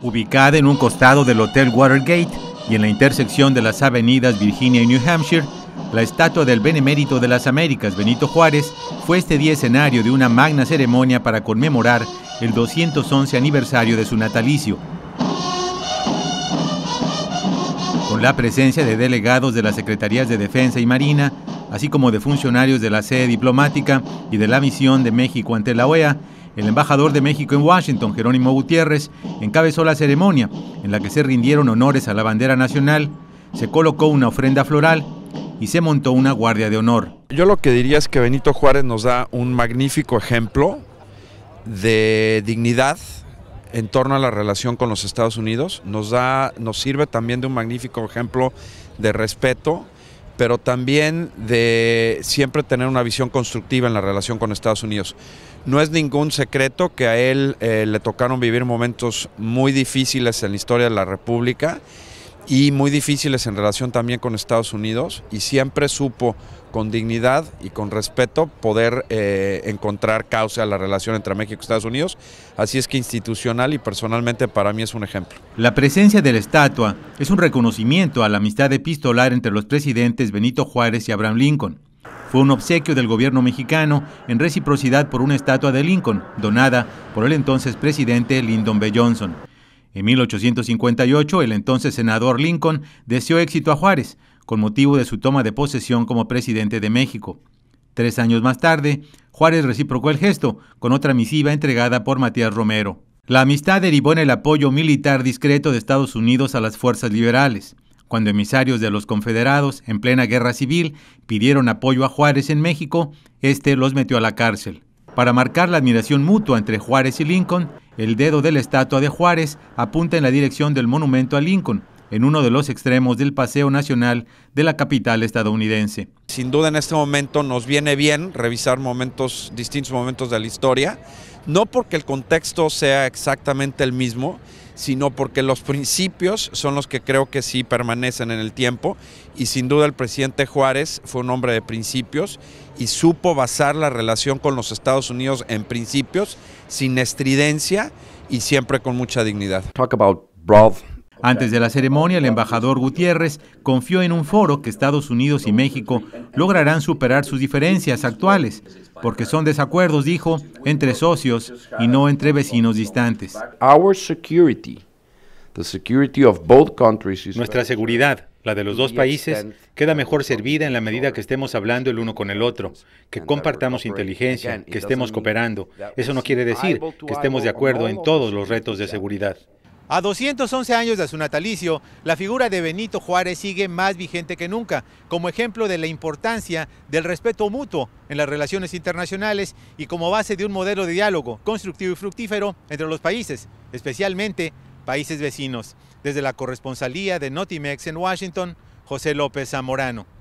Ubicada en un costado del Hotel Watergate y en la intersección de las avenidas Virginia y New Hampshire, la estatua del Benemérito de las Américas, Benito Juárez, fue este día escenario de una magna ceremonia para conmemorar el 211 aniversario de su natalicio. Con la presencia de delegados de las Secretarías de Defensa y Marina, así como de funcionarios de la sede diplomática y de la misión de México ante la OEA, el embajador de México en Washington, Jerónimo Gutiérrez, encabezó la ceremonia en la que se rindieron honores a la bandera nacional, se colocó una ofrenda floral y se montó una guardia de honor. Yo lo que diría es que Benito Juárez nos da un magnífico ejemplo de dignidad en torno a la relación con los Estados Unidos, nos, da, nos sirve también de un magnífico ejemplo de respeto pero también de siempre tener una visión constructiva en la relación con Estados Unidos. No es ningún secreto que a él eh, le tocaron vivir momentos muy difíciles en la historia de la República y muy difíciles en relación también con Estados Unidos y siempre supo con dignidad y con respeto poder eh, encontrar causa a la relación entre México y Estados Unidos. Así es que institucional y personalmente para mí es un ejemplo. La presencia de la estatua es un reconocimiento a la amistad epistolar entre los presidentes Benito Juárez y Abraham Lincoln. Fue un obsequio del gobierno mexicano en reciprocidad por una estatua de Lincoln, donada por el entonces presidente Lyndon B. Johnson. En 1858, el entonces senador Lincoln deseó éxito a Juárez, con motivo de su toma de posesión como presidente de México. Tres años más tarde, Juárez reciprocó el gesto con otra misiva entregada por Matías Romero. La amistad derivó en el apoyo militar discreto de Estados Unidos a las fuerzas liberales. Cuando emisarios de los confederados, en plena guerra civil, pidieron apoyo a Juárez en México, este los metió a la cárcel. Para marcar la admiración mutua entre Juárez y Lincoln, el dedo de la estatua de Juárez apunta en la dirección del monumento a Lincoln, en uno de los extremos del Paseo Nacional de la capital estadounidense. Sin duda en este momento nos viene bien revisar momentos, distintos momentos de la historia, no porque el contexto sea exactamente el mismo, sino porque los principios son los que creo que sí permanecen en el tiempo y sin duda el presidente Juárez fue un hombre de principios y supo basar la relación con los Estados Unidos en principios sin estridencia y siempre con mucha dignidad. Antes de la ceremonia, el embajador Gutiérrez confió en un foro que Estados Unidos y México lograrán superar sus diferencias actuales, porque son desacuerdos, dijo, entre socios y no entre vecinos distantes. Nuestra seguridad, la de los dos países, queda mejor servida en la medida que estemos hablando el uno con el otro, que compartamos inteligencia, que estemos cooperando. Eso no quiere decir que estemos de acuerdo en todos los retos de seguridad. A 211 años de su natalicio, la figura de Benito Juárez sigue más vigente que nunca, como ejemplo de la importancia del respeto mutuo en las relaciones internacionales y como base de un modelo de diálogo constructivo y fructífero entre los países, especialmente países vecinos. Desde la corresponsalía de Notimex en Washington, José López Zamorano.